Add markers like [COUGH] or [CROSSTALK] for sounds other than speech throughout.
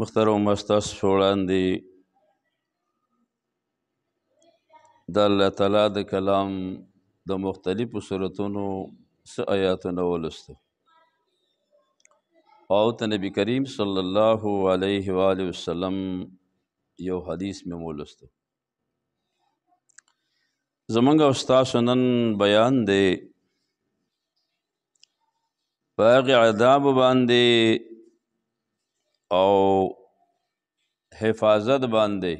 مخترم استاس وړاندې د الله تعالی د کلام د مختلفو صورتونو س آیاتونه ولستو او ته نبی کریم صلی الله علیه و علیه وسلم یو حدیث مې مولستو زمونږ استاد نن بیان دی باغ عذاب باندې او حفاظت باندې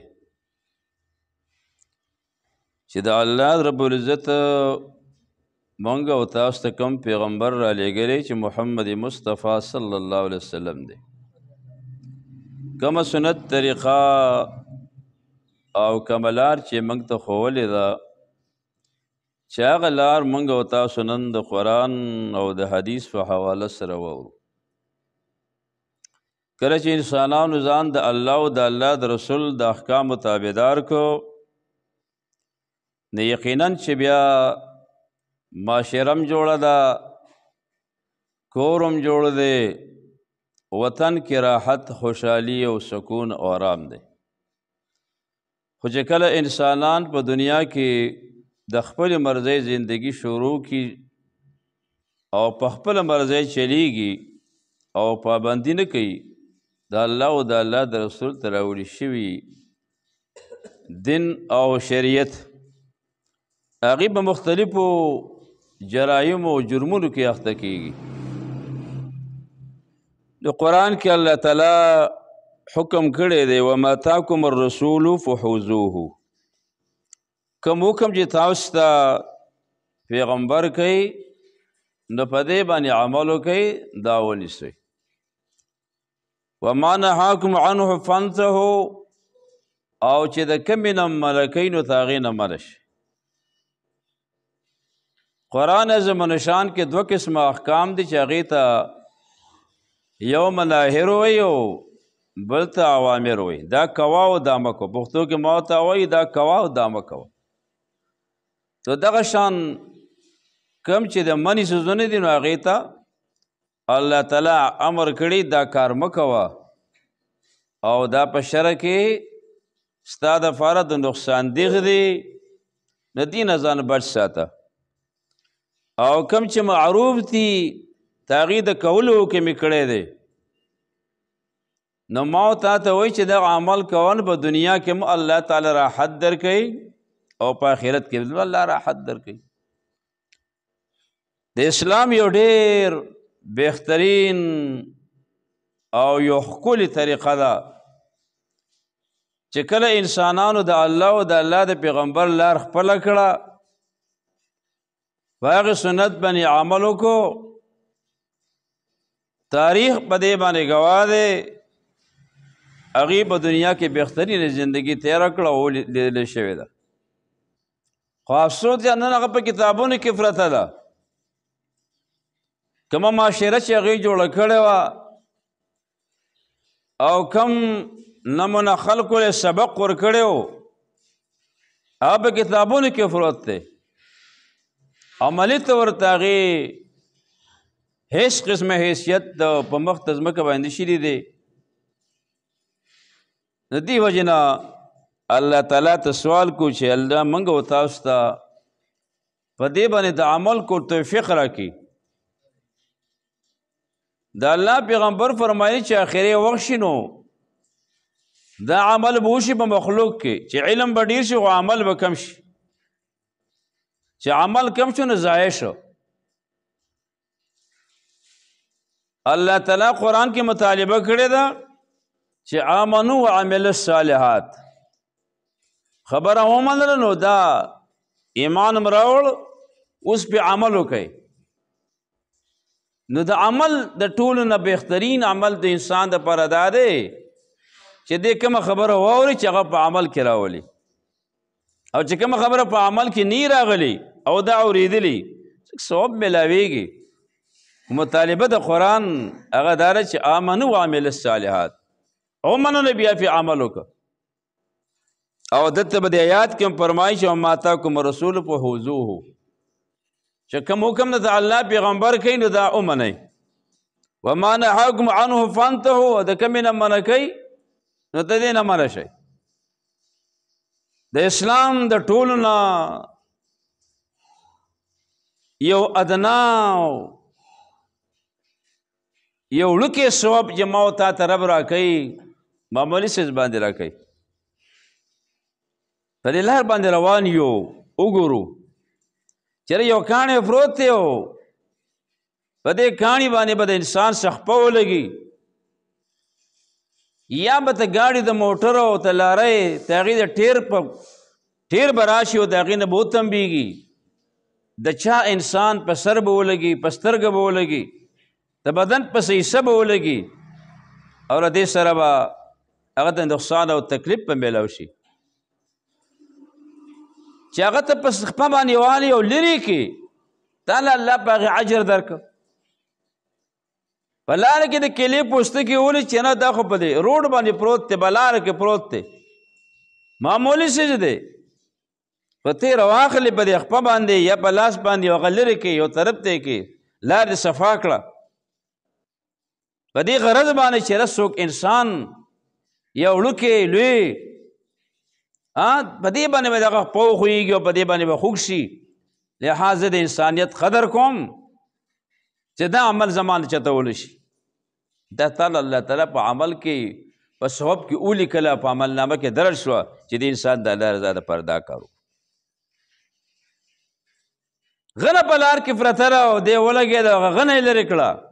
چې د الله رب العزت مونږ او تاسو ته کوم پیغمبر را لېږلی چې محمد مصطفی صلی الله علیه وسلم دی کومه سنت طریقه او کملار چې موږ ته خوولې ده چې هغه لار موږ او تاسو نن د قرآن او د حدیث په حواله سره وورو کله چې انسانانو ځان د الله او د الله د رسول د احکام تابعدار کو نه یقینا چې بیا معاشرم جوړه ده کورم جوړ دی وطن کې راحت خوشحالي او سکون او آرام دی خو چې کله انسانان په دنیا کې د خپل مرضی زندگی شروع کی او په خپل مرضی چلیږي او پابندی نه کوي د الله او د الله د رسول ته راوړي شوي دین او شریعت هغې په مختلفو جرایمو او جرمونو کې اخته کیږي د قرآن کې الله تعالی حکم کړی دی وما تاکم الرسول فحوزوه کوم حکم چې تاسو ته پیغمبر کوي نو په دې باندې عمل وکړئ دا ونیسئ و ما نهاکم عنه فانتهو او چې د کمی نه ملکینو تاغې نه مرش قرآن زم نشان کې دوه قسمه احکام دي چې هغې ته یو ملاهر وی او بل ته عوامر وی دا کوا او دامه کو پښتو کې ما ته وایي دا کوا او دامه کو نو دغه شان کم چې د منی سوزونه دي نو هغې ته الله تعالی امر کړی دا کار مکوه او دا په شرع کې ستا د فاره د نقصان دیغ دی نه دین ځان بچ ساته او کم چې معروف دي تاغید کولو کې میکړې دی نو ما تا ته وای چې دا عمل کوون په دنیا کې م الله تعالی راحت درکې او په آخرت کې الله راحت درکې د اسلام یو ډېر بهترین او یو خولي طریقه ده چې کله انسانانو د الله او د الله د پیغمبر لار خپل کړه واغه سنت باندې عمل وکړو تاریخ په دې باندې گواه ده هغه په دنیا کې بهترین ژوندۍ تیر کړه او لیدل شوی ده خو افسوس یا نن هغه په کتابونو کې فرته ده کومه معاشره چې هغې جوړه کړې وه او کم نمونه خلکو له سبق ورکړی و هغه په کتابونو کې فروت دی عملي طور ته هغې هیڅ قسمه حیثیت په مخ ته ځمکه باندې شوي دی د دې وجې نه الله تعالی ته سوال کو چې الله موږ و تاسو ته په دې باندې د عمل کو توفیق راکړي دا الله پیغمبر فرمایي چې اخري وخت شنو دا عمل به شي په مخلوق کې چې علم به ډیر شي او عمل به کم شي چې عمل کم شو نه ضایع شو الله تعالی قران کې مطالبه کړی دا چې امنو وعمل الصالحات خبره هم نو دا ایمان مراول اوس په عمل وکړي نو د عمل د ټولو نه بهترین عمل د انسان د پر ادا دی چې دې کوم خبره ووري چې هغه په عمل کې راولي او چې کوم خبره په عمل کې نه راغلي او دا اوریدلی ثواب ملاويږي مطالبه د قران هغه دار چې امنو وعمل الصالحات او منو نبی فی عمل وک او دته بد آیات کې فرمایش او ماتا کوم رسول په حضور چې کوم حکم د الله پیغمبر کوي نو دا اومنه وما نهاكم عنه فانتهوا د کوم نه منکای نو ته دې نه مرشي د اسلام د ټولو نه یو ادنا یو لکه ثواب جماو تا ترب را کوي معمولی سیز باندې را کوي په لار باندې روان یو وګورو چیرې یو کاڼی پروت دی او په دې کاڼي باندې به د انسان سخپه ولګي یا به ته ګاډي د موټر او ته لارې ته هغې د ټیر په ټیر به راشي او د هغې نه به وتمبېږي د چا انسان په سر به ولګي په سترګه به ولګي د بدن په سیسه به ولګي او له دې سره به هغه د نقصان او تکلیف په میلاو شي چې هغه ته په سخپه باندې والی او لري کې تعالی الله په هغه اجر درک په لار کې د کلی پوستکي ولې چې نه دا خو په دې روډ باندې پروت دی بلار کې پروت دی معمولی څه دی په تیر واخلې په دې خپه باندې یا په لاس باندې هغه لري کې یو طرف ته کې لار صفا کړه په دې غرض باندې چې رسوک انسان یو لکه لوی ا په دې باندې دغه پو خوېږي او په دې باندې به خوښ شي لحاظ د انسانیت قدر کوم چې دا عمل زمان چته ول شي دا تعالی الله تعالی په عمل کې په ثواب کې اولی کلا په عمل نامه کې درج شو چې د انسان د الله رضا لپاره دا کارو غنه بلار کې فرتره او دی ولګي دا غنه لری کړه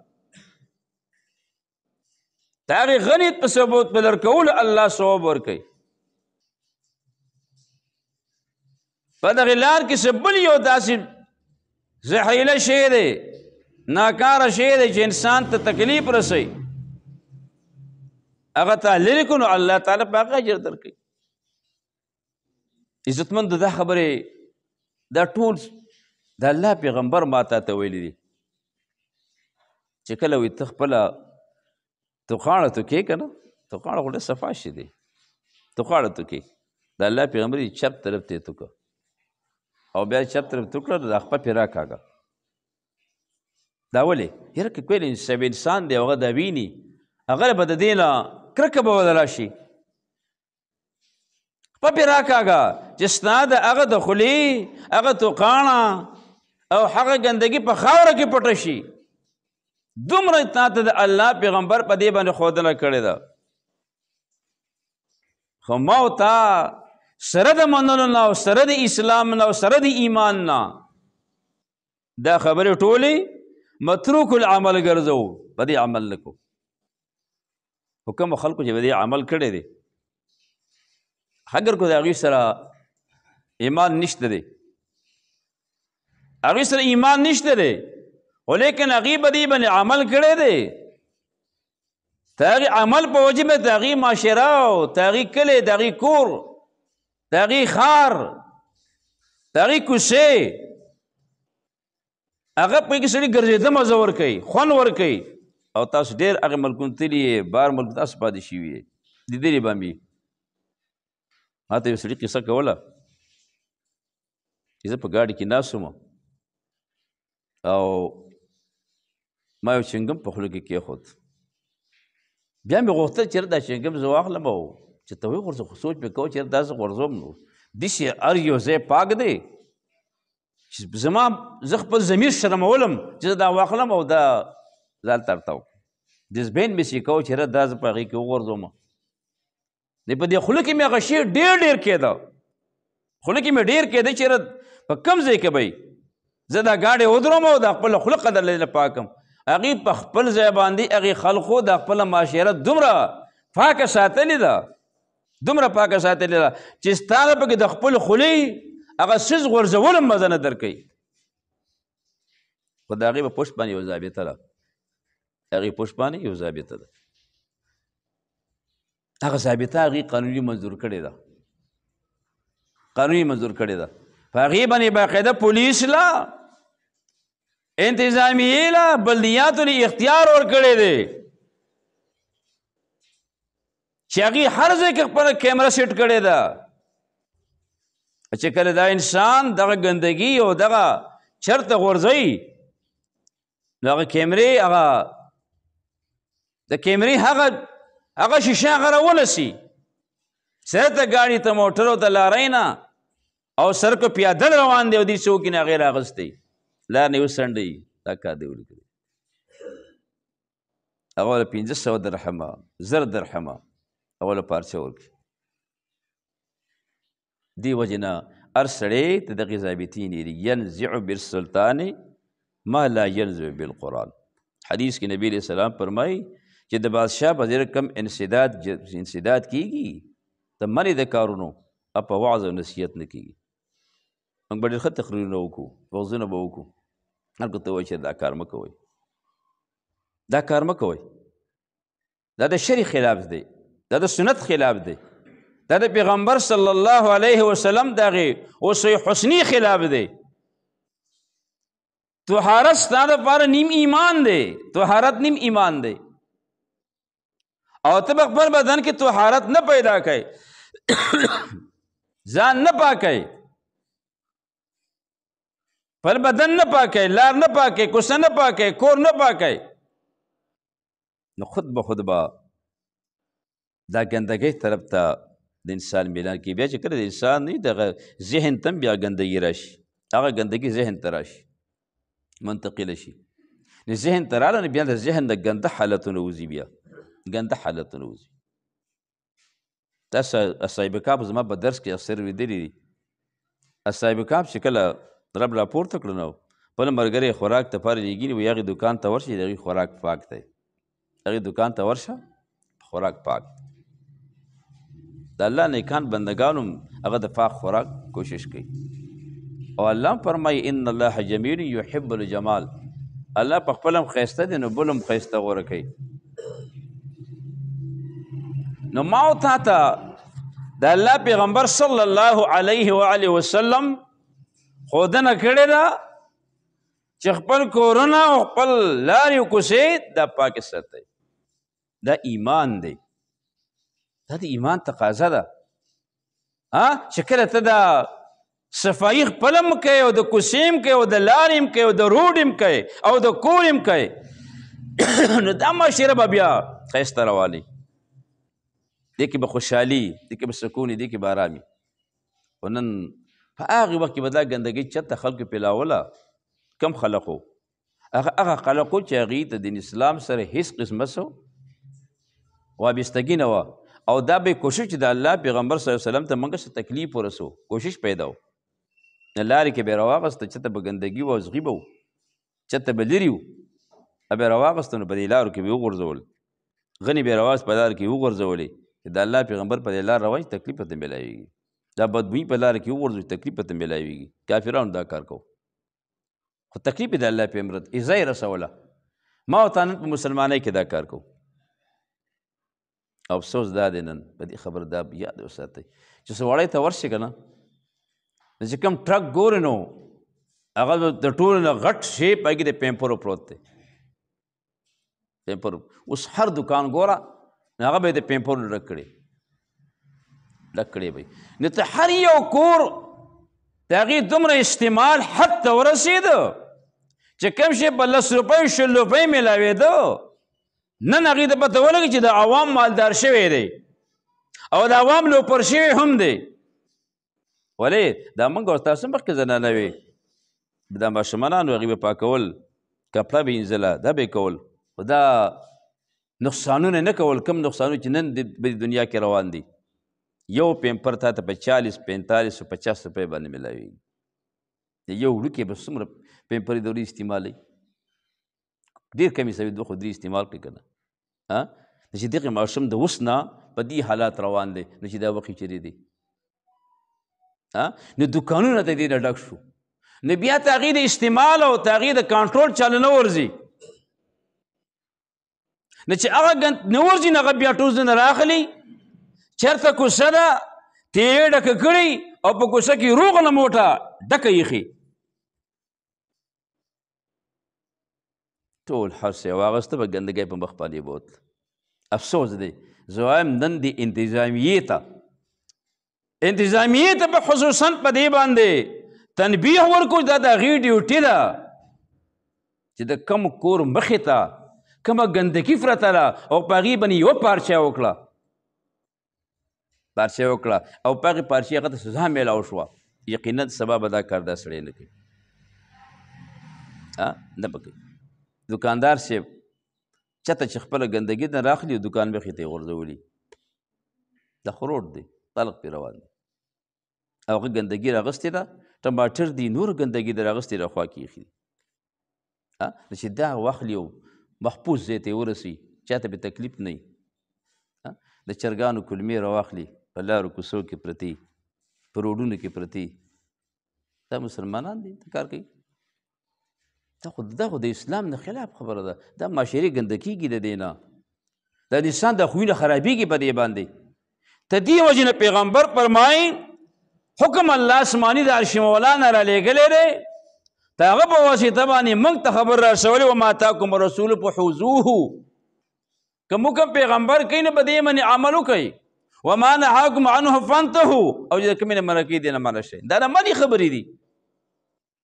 دا غنیت په ثبوت بلر کول الله ثواب ور کوي په دغه لار کې سبل یو داسې زهریله شی دی ناکاره شی دی چې انسان ته تکلیف رسي هغه ته لری کو نو الله تعالی باغ اجر درکړي عزتمند دا خبره دا ټول د الله پیغمبر ماته ته ویلي دي چې کله وي تخپل توخانه تو کې کنه توخانه غوډه صفاشي دي توخانه تو کې د الله پیغمبري چپ طرف ته تو که او بیا چپ طرف تکړه د خپل پیرا کاګه دا ولې هر کې کویل سب انسان دی هغه د ویني هغه به د دینه کرکه به ولر شي خپل پیرا کاګه چې سناد هغه د خلی هغه تو قانا او هغه ګندګي په خاور کې پټ شي دومره اطاعت د الله پیغمبر په دې باندې خودنه کړی دا خو ما او تا سره د منلو نه او سره د اسلام نه او سره د ایمان نه دا خبره ټوله متروک العمل ګرځو په دې عمل لکو حکم خلکو چې دې عمل کړي دي هغه کو دا غي سره ایمان نشته دي هغه سره ایمان نشته دی ولیکن هغه بدی باندې عمل کړی دی تاغي عمل په وجه به تاغي معاشره او تاغي کلی تاغي کور داغي خار داغي کوسه هغه په کې سړي ګرځېده مزه ور کوي خون ور کوي او تاسو ډېر هغه ملکونه تلي بار ملک تاسو پاتې شوي دي دې باندې ماته یو سړي قصه کوله چې زه په ګاډي کې ناسوم او ما یو چنګم په خوله کې کېښود بیا مې غوښتل چې دا چنګم زه واخلم او چې ته وې غورځو سوچ مې کوه چېرې داسې غورځوم نو داسې هر یو ځای پاک دی چې زما زه خپل ضمیر شرمولم چې دا واخلم او دا ځان ترته وکړم دزبین مې سې کوه چېرې دا زه په هغې کې وغورځوم دی په دې خوله کې مې هغه شعر ډېر ډېر کېده خوله کې مې ډېر کېده چېرې په کم ځای کې به زه دا گاډي ودروم او د خپل خلق قدر لیدل پاکم هغه په خپل ځای باندې هغه خلقو د خپل معاشره دومره پاکه ساتلې ده دومره پاکه ساتلې ده چې ستاسو په کې د خپل خلی هغه سز غورځول هم مزه نه درکوي خو د هغې به پشت باندې یو ضابطه ده هغې پشت باندې یو ضابطه ده هغه ضابطه هغې قانوني منظور کړې ده قانوني منظور کړې ده په هغې باندې باقاعده پولیس لا انتظامیې لا بلدیاتو نه اختیار ورکړی دی چې هغه هر ځای کې خپل کیمرا سیټ کړي دا چې کله دا انسان دغه ګندګي او دغه چرته غورځي دغه کیمرې هغه د کیمرې هغه هغه شیشه غره ولسی سره ته ګاډي ته موټر او د لارینا او سر کو پیاده روان دی او دې څوک نه غیر اغستی لار نه وسندي تاکا دی ولګي هغه 1500 درهمه زر درهمه اوله پارچه ورکړي دی وجه نه هر سړی د دغې ضابطې نه ینزع بالسلطان ما لا ینزع بالقرآن حدیث کې نبی علیہ السلام فرمایي چې د بادشاه په زیر کم انسداد انسداد کیږي د منې د کارونو په وعظ او نصیحت نه کیږي موږ به ډېر ښه تقریرونه وکړو وعظونه به وکړو هر کو ته وایي چې دا کار مه کوئ دا کار مه کوئ دا د شرع خلاف دی دا د سنت خلاف دی دا د پیغمبر صلی الله علیه وسلم دغه او سي حسنی خلاف دی طهارت ستاره پر نیم ایمان دی طهارت نیم ایمان دی او ته خپل بدن کې طهارت نه پیدا کړي [COUGHS] ځان نه پاکي پر بدن نه پاکي لار نه پاکي کوس نه پاکي کور نه پاکي نو خود به خود به دا ګندګۍ طرف ته د انسان میلان کې بیا چې کله د انسان نه دغه ذهن تم بیا ګندګي راشي هغه ګندګي ذهن ته راشي منتقله شي نو ذهن ته رااله نو بیا د ذهن د ګنده حالتونه وځي بیا ګنده حالتونه وځي تاسو صاحب کاب زما په درس کې اکثر ویدلی دي صاحب کاب چې کله رب راپورته کړو نو بل مرګري خوراک ته پاره لګیږي وي هغه دکان ته ورشي دغه خوراک پاک دی هغه دکان ته ورشه خوراک پاک د الله نیکان بندگانو هغه د فاق خوراک کوشش کوي او الله فرمای ان الله جمیل یحب الجمال الله په خپلم خیسته دی نو بلم خیسته غوره کوي نو ما او تا ته د الله پیغمبر صلی الله علیه و علیه وسلم خودنه کړی دا چې خپل کورونه او خپل لارې کوسي د پاکستان دی دا ایمان دی دا د ایمان تقاضا ده ها چې کله ته دا صفایي خپله م کوې او د کوڅې م کوې او د لارې م کوې او د روډ م کوې او د کور م کوې [COUGHS] نو دا معاشره به بیا ښایسته راوالي دې کې به خوشحالي دې کې به سکون دې کې به ارامي خو نن په هغې وخت کې به دا ګندګۍ چېرته خلکو پیلاوله کم خلقو هغه هغه خلقو چې هغې ته دین اسلام سره هیڅ قسمه سو وابستګي نه وه او دا به کوشش چې د الله پیغمبر صلی الله علیه وسلم ته موږ څه تکلیف ورسو کوشش پیدا و لارې کې به راواغسته چې ته به ګندګي و زغی به و چې ته به لري و به راواغسته نو په دې لارو کې به وغورځول غنی به راواز په لار کې وغورځولې چې د الله پیغمبر په دې لار روان تکلیف ته ملایويږي دا بدبوی په لار کې وګورځي تکلیف ته ملایويږي کافرانو دا کار کو خو تکلیف د الله په امرت ایزای رسوله ما وطن په مسلمانۍ کې دا کار کو افسوس دا دی نن په دې خبره دا یاد وساتئ چې سړی ته ورشي که نه چې کوم ټرک ګوري نو هغه د ټولو نه غټ شیپ هغې د پیمپرو پروت دی پیمپرو اوس هر دکان ګوره هغه به د پیمپرو ډک کړي ډک کړي به نو ته هر یو کور د هغې دومره استعمال حد ته ورسېده چې کوم شی په لس روپۍ شل روپۍ میلاوېده نن هغې ته پته ولګي چې د عوام مالدار شوی دی او د عوام لوپر شوی هم دی ولې دا موږ او تاسو مخکې زنانه وې دا ماشومانانو هغې به پاکول کپړه به انزله دا به کول خو دا نقصانونه نه کول کم نقصانونه چې نن د دنیا کې روان دي یو پیمپر تا ته په چالیس پینتالیس پچاس روپۍ باندې ملاوي یو وړوکی به څومره پیمپرې دورې استعمالوي ډېر کمی سوي دوه خو درې استعمال کړي که نه نو چې دغه ماشوم د اوس نه په دې حالات روان دی نو چې دا وقې چیرې دی نو دوکانونه د دې نه ډک شو نو بیا تغیر استعمال او تغیر د کنټرول چل نه ورزي نه چې هغه نه ورزي نه بیا ټوز نه راخلی چرته کوسه ده تیډه کړی او په کوسه کې روغ نه موټه ډکه یخي ټول هر څه واغسته به ګندګۍ په مخ باندې بوت افسوس دی زه وایم نن د انتظامیې ته انتظامیې ته به خصوصا په دې باندې تنبیه ورکو دا د هغې ډیوټي ده چې د کم کور مخې ته کومه ګندګي فرته ده او په هغې باندې یوه پارچه وکړه پارچه وکړه او په هغې پارچې هغه ته سزا میلاو شوه یقینا سبا به دا کار دا سړی نه کوي نه به کوي دکاندار صاحب چته چې خپله ګندګي نه راخلي دکان مخې ته یې غورځولي دا خو روډ دی طلق پې روان دی او هغه ګندګي راغستې ده ټماټر دي نور ګندګي د راغستې را خوا کې ایښي دي چې دا واخلي او محفوظ ځای ته یې ورسي چاته به تکلیف نه د چرګانو کلمې راواخلي په لارو کوڅو کې پرتې په روډونو کې پرتې دا مسلمانان دي کار کوي دا خو دا خو د اسلام نه خلاف خبره ده دا معاشرې ګنده کېږي د دې نه د انسان د خویونه خرابېږي په دې باندې ته دې وجې نه پیغمبر فرمایي حکم الله آسماني د عرش مولا نه را لېږلی دی د هغه په واسطه باندې موږ ته خبر را رسولې وما تاکم رسول په حضوه که موږ پیغمبر کوي نه په دې باندې عمل وکړي وما نهاکم عنه فانتهو او چې کومې نه منع کوي دې نه منع شي دا نه منې خبرې دي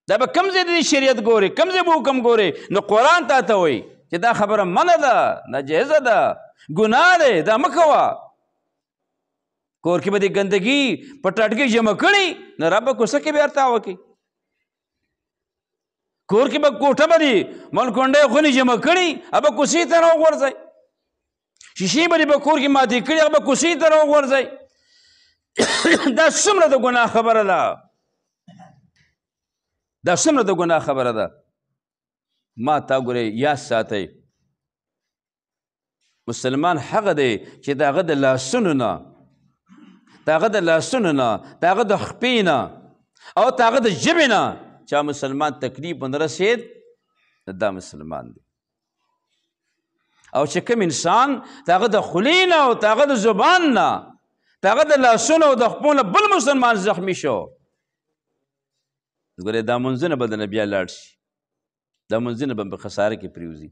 دا به کم ځای د شریعت ګوري کم ځای به حکم ګوري نو قرآن تا ته وایي چې دا خبره منه ده ناجیزه ده ګناه دی دا مه کوه کور کې به دې ګندګي په ټټکې جمع کړي نو رب کوڅه کې بیا ارتاوه کوي کور کې به کوټه به دي ملکونډۍ خونې جمع کړي هغه به کوسۍ ته راوغورځئ شیشې به دې په کور کې ماتې کړي هغه به کوسۍ ته راوغورځئ [COUGHS] دا څومره د ګناه خبره ده دا څومره د ګناه خبره ده ما تا ګورې یا ساتي مسلمان حق دی چې داغه د لاسونو نه داغه د لاسونو نه داغه د خپې نه او داغه د ژبې نه چا مسلمان تکلیف ونه رسید دا مسلمان دی او چې کوم انسان داغه د خلې نه او داغه د زبان نه داغه د لاسونو او د خپل بل مسلمان زخمی شو ګوره دا منځونه به درنه بیا لاړ شي دا منځونه به په خساره کې پریوزي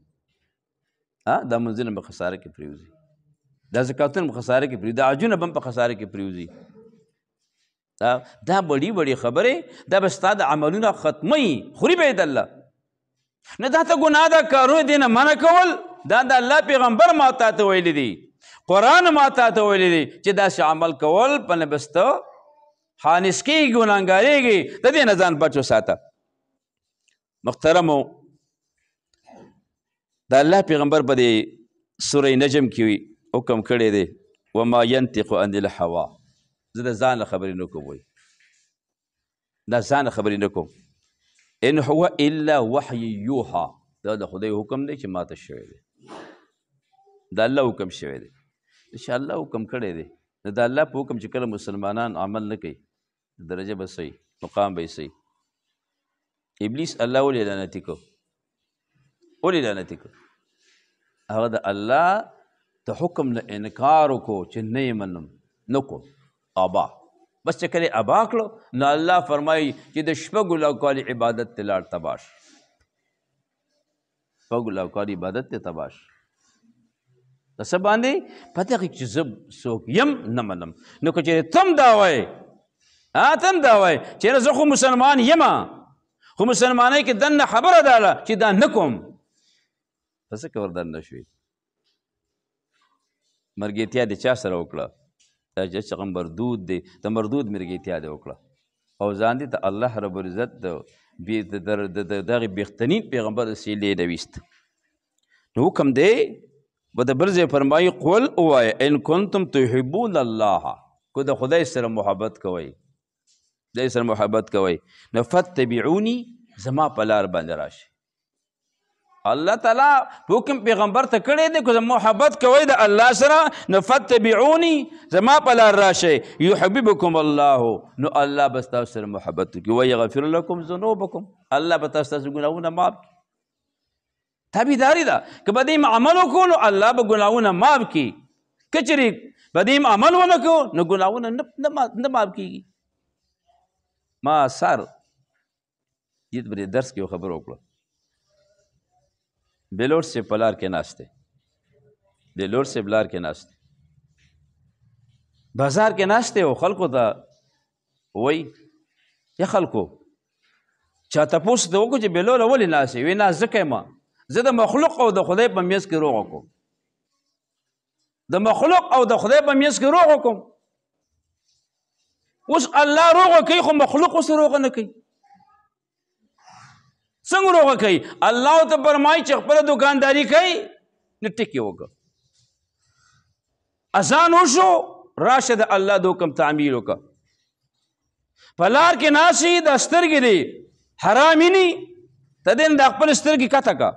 ها دا منځونه به خساره کې پریوزي دا زکاتونه په خساره کې پریوزي دا اجونه به په خساره کې پریوزي دا دا بڑی بڑی خبره دا به ستا د عملونه ختمي خوري به د الله نه دا ته ګناه ده کارونه دینه منع کول دا د الله پیغمبر ما ته ویل دي قران ما ته ویل دي چې دا عمل کول په نبسته حانس کیږي ګناهګاریږي د دې نه ځان بچو ساته محترمو د الله پیغمبر په دې سورې نجم کې وي حکم کړی دی وما ينطق عن الهوا زه د ځان خبرې نه کوم وي دا ځان خبرې نه کوم ان هو الا وحي يوحى دا د خدای حکم دی چې ماته شوی دی د الله حکم شوی دی چې الله حکم کړی دی نو د الله په حکم چې کله مسلمانان عمل نه کوي درجه به صحیح مقام به صحیح ابلیس الله ولې لعنت کو ولې لعنت کو هغه د الله ته حکم نه انکار وکړو چې نه یې منم نکو ابا بس چې کله ابا کړو نو الله فرمایي چې د شپږو لوکالي عبادت ته لاړ تباش شپږو لوکالي عبادت ته تباش د څه باندې په دغه کې زه څوک یم نه منم نو که چېرې تم دا وایي تم دا وایي چېرې زه خو مسلمان یم خو مسلمانۍ کې دننه خبره داله چې دا نه کوم په څه کې وردن نه شوې مرګېتیا د چا سره وکړه دا چې هغه مردود دی د مردود مرګېتیا دې وکړه او ځان دې ته الله رب العزت د دغه بیختنین پیغمبر سیلې نه ویست نو حکم دی و د برز فرمایي قل اوای ان کنتم تحبون الله کو د خدای سره محبت کوي د سره محبت کوي نفتبعوني زما په لار باندې راشي الله تعالی حکم پیغمبر ته کړی دی که محبت کوي د الله سره نفتبعوني زما په لار راشي يحببكم الله نو الله به ستاسو سره محبت کوي ويغفر لكم ذنوبكم الله به تاسو ګناهونه معاف کړي تابعداري ده که په دې عمل وکړو نو الله به ګناهونه معاف کړي که چېرې په دې عمل ونه کړو نو ګناهونه نه معاف کېږي ما سر یت بری درس کې خبر وکړه بیلور سے پلار کې ناشته بیلور سے بلار کې ناشته بازار کې ناشته او خلکو ته وای یا خلکو چا تاسو ته وکړو چې بیلور ولې ناشې وینا زکه ما زه د مخلوق او د خدای په میس کې روغ کوم د مخلوق او د خدای په میس کې روغ کوم اوس الله روغ کوي خو مخلوق اوس روغ نه کوي څنګه روغ کوي الله ته فرمای چې خپل دکانداری کوي نټکی وګ اذان وشو راشد الله د حکم تعمیل وکړه پلار کې ناشي د سترګې دی حرامینی تدین د خپل سترګې کته کا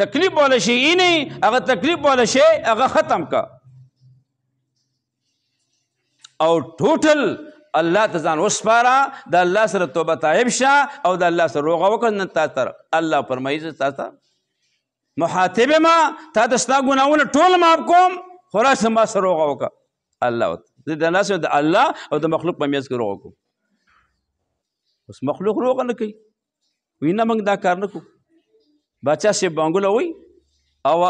تکلیف والا شی ای نه هغه تکلیف والا شی هغه ختم کا او ټوټل الله ته ځان وسپاره د الله سره توبه تایب شه او د الله سره روغه وکړه نن تا تر الله فرمایي چې تا ته محاتبه ما تا ته ستا ګناونه ټول معاف کوم خو راشه ما سره روغه وکړه الله د الله سره د الله او د مخلوق په میز کې روغه کوم اوس مخلوق روغه نه کوي وینه موږ دا کار نه کوو بچه شی بانگوله وی او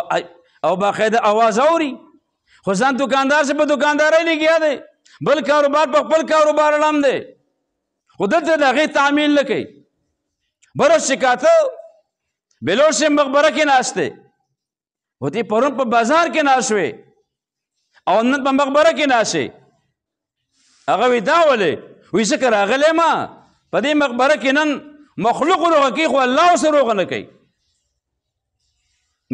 او باقاعده आवाज اوري خو ځان دکاندار څخه په دکاندارۍ لګیا دی بل کاروبار په خپل کاروبار لام دی خو دلته د هغې تعمیل نه کوي بروز چې کاته بلور شي مقبره کې ناست دی خو دی پرون په بازار کې ناست وې او نن په مقبره کې ناست یې هغه وی دا ولې وی ځکه راغلی ما په دې مقبره کې نن مخلوق روغه کوي خو الله اوس روغه نه کوي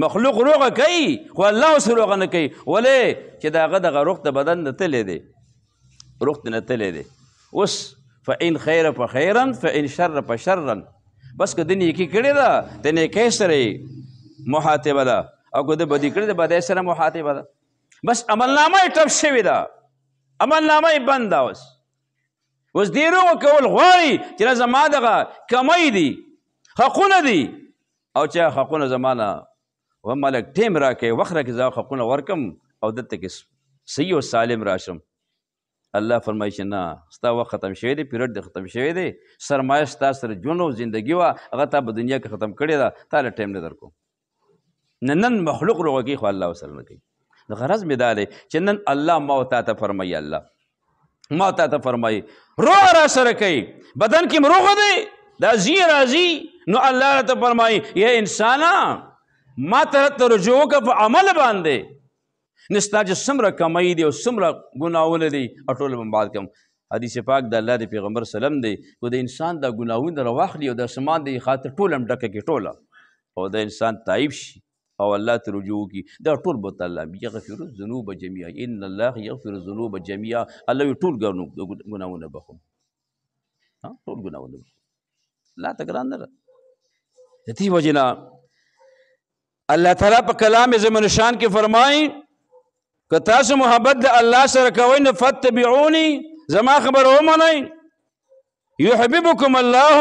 مخلوق روغه کوي خو الله اوس روغه نه کوي ولې چې د هغه دغه روغ د بدن نه تللی دی روغ نه تللی دی اوس فإن خیر په خیرن فإن شر په شرن بس که د نیکي کړې ده د نیکۍ سره محاتبه ده او که د بدی کړې ده بدۍ سره محاتبه ده بس عملنامه یې ټپ شوې ده عملنامه یې بند ده اوس اوس دې روغه کول غواړي چې زما دغه کمی دي حقونه دي او چې حقونه زما نه و ملک ټیم راکې وخت راکې زه حقونه ورکم او دلته کې صحیح او سالم راشم الله فرمایي چې نه ستا وخت ختم شوی دی پیریډ دی ختم شوی دی سرمایه ستا سره ژوند او زندگی وه هغه تا په دنیا کې ختم کړې ده تا له ټیم نه درکو نه نن مخلوق روغږي خو الله وسره نه کوي د غرض مې دا دی چې نن الله ما او تا ته فرمایي الله ما تا ته فرمایي روح را سره کوي بدن کې مروغه دی دا زی راځي نو الله ته فرمایي یا انسانه ما تر ته رجوع وکړه په عمل باندې نستا چې څومره کمایي دي او څومره ګناونه دي او ټول به بعد کوم حدیث پاک د الله د پیغمبر سلام دی کو د انسان د ګناونه رواخلی او د اسمان د خاطر ټولم ډکه کې ټوله او د انسان تایب شي او الله ته رجوع کی دا ټول بوت الله یغفر الذنوب جميعا ان الله یغفر الذنوب جميعا الله ټول ګناونه بخو ټول ګناونه لا تګران نه د دې وجنه الله تعالی په کلام زمن شان کې فرمایي که تاسو محبت د الله سره کوئ نو فتبعوني زما خبر ومنئ يحببكم الله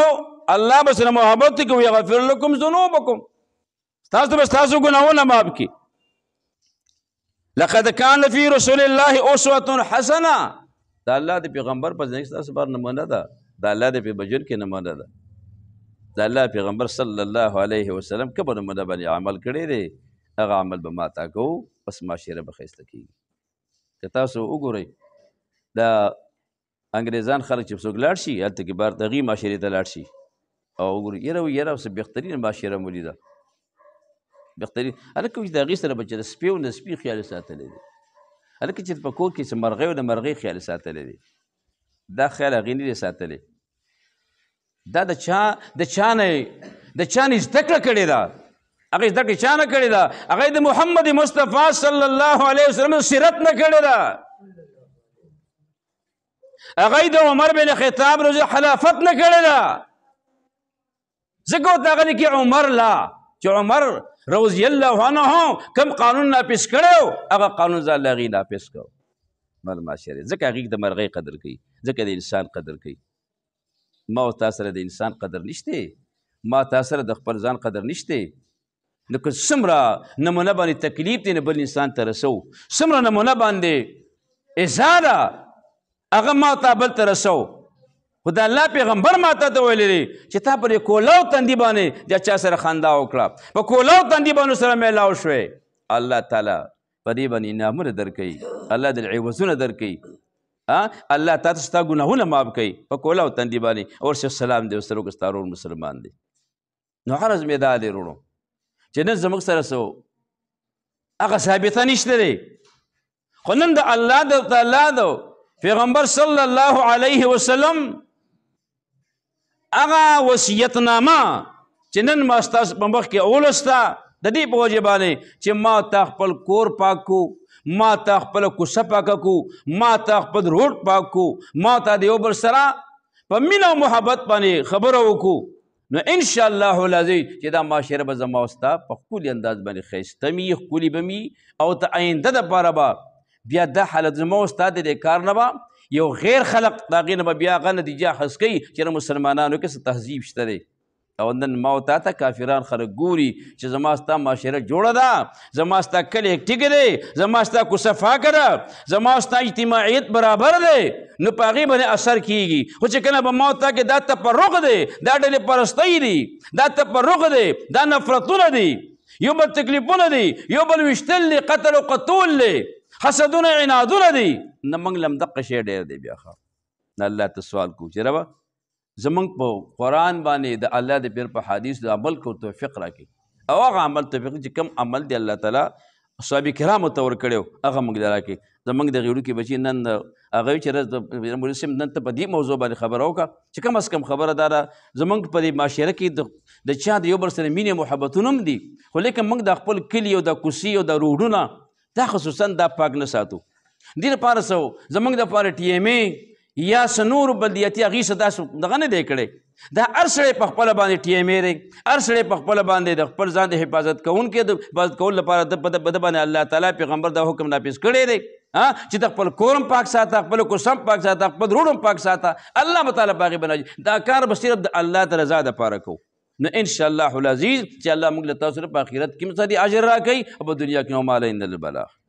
الله بس نه محبت کوي غفر لكم ذنوبكم تاسو بس تاسو ګناونه معاف کی لقد كان في رسول الله اسوه حسنه دا الله د پیغمبر په ځینې تاسو بار نمونه ده دا الله د پیغمبر کې نمونه ده د الله پیغمبر صلی الله علیه وسلم کومه نمونه باندې عمل کړی دی هغه عمل به ما تا کوو پس معاشره به ښایسته کېږي که تاسو وګورئ دا انګریزان خلک چې څوک لاړ شي هلته کې بار دغې معاشرې ته لاړ شي او وګورئ یره یره اوس بهترینه معاشره مو لیده بهترین هلکه چې د هغې سره به چې د سپي او د سپي خیال ساتلی دی هلکه چې په کور کې چې مرغۍ او د مرغۍ خیال ساتلی دی دا خیال هغې نه دی ساتلی دا د چا د چا نه د چا نه زده کړه کړې ده هغه زده کړه چا نه کړې ده هغه د محمد مصطفی صلی الله علیه وسلم سیرت نه کړې ده هغه د عمر بن خطاب رضی خلافت نه کړې ده ځکه دا غني کې عمر لا چې عمر رضی الله عنه کم قانون ناپیس کړو هغه قانون ځل لغی ناپیس کړو مل معاشره ځکه هغه د مرغۍ قدر کوي ځکه د انسان قدر کوي ما او تا سره د انسان قدر نشته ما تا سره د خپل ځان قدر نشته نو که څومره نمونه باندې تکلیف دی نه بل انسان ته رسو څومره نمونه باندې ازاره هغه ما ته بل ته رسو خو د الله پیغمبر ماته ته ویلی دی چې تا پر کولاو تندی باندې د چا سره خندا وکړه په کولاو تندی باندې سره میلاو شوې الله تعالی په دې باندې انعامونه درکوي الله د عوضونه درکوي الله تاسو ستا ګناهونه معاف کوي په کولا او تندي باندې اور شیخ سلام دی سره ګستارو مسلمان دی نو حرز می دا دی ورو چې نن زموږ سره سو هغه ثابته نشته دی خو نن د الله د تعالی دو پیغمبر صلی الله علیه وسلم هغه وصیت نامه چې نن ما ستاسو په مخ کې اولستا د دې په وجه باندې چې ما تا خپل کور پاک کو ما ته خپل کوڅه پاکه کو ما ته خپل روټ پاک کو ما ته د یو بل سره په مینه او محبت باندې خبره وکړو نو ان شاء الله لازم چې دا معاشره به زما وستا په خپل انداز باندې خېسته می خپل به می او ته آینده د پاره با بیا د حالت زما وستا د کار نه با یو غیر خلق دا غینه بیا غنه نتیجه حس کوي چې مسلمانانو کې تهذیب شته او نن ما او تا ته کافران خلک ګوري چې زما ستا معاشره جوړه ده زما ستا کلی ټیک دی زما ستا کوڅه فاکه ده زما ستا اجتماعیت برابر دی نو په هغې باندې اثر کیږي خو چې کله به ما تا کې دا تفرق دی دا ډلې پرستۍ دي دا تفرق دی دا نفرتونه دي یو بل تکلیفونه دي یو بل ویشتل دی قتل او قتول دی حسدونه عنادونه دي نه موږ لم دقه شی ډېر دی بیا ښه الله ته سوال کوو چې ربه زمونږ په قرآن باندې د الله د پیر په حدیث د عمل کو توفیق راکړي او هغه عمل توفیق چې کم عمل دی الله تعالی صحابه کرامو ته ور کړیو هغه موږ درا کې زمونږ د غیړو کې بچی نن هغه چې رز د سیم نن ته په دې موضوع باندې خبر اوکا چې کم اس کم خبره دارا زمونږ په دې معاشره کې د چا د یو بر سره مینې محبتونم دي خو لیکن موږ د خپل کلی او د کوسی او د روډونه دا خصوصا دا پاک نه ساتو دې لپاره سو زمونږ د لپاره ټي ایم ای یا سنور بلدیاتی هغې څه داسې دغه نه دی کړی دا هر سړی په خپله باندې ټی ایم ای دی هر سړی په خپله باندې د خپل ځان د حفاظت کوونکی د حفاظت کولو لپاره د په ده باندې الله تعالی پیغمبر دا حکم نافظ کړی دی چې د خپل کورم پاک ساته خپل کوسم پاک ساته خپل روډم پاک ساته الله متعالی باغې بناجي دا کار به صرف د الله د رضا دپاره کوو نو ان شاء الله العزیز چې الله موږ له تاسو سره په آخرت کې مثالي اجر راکړي او په دنیا کې هم علی ان البلاغ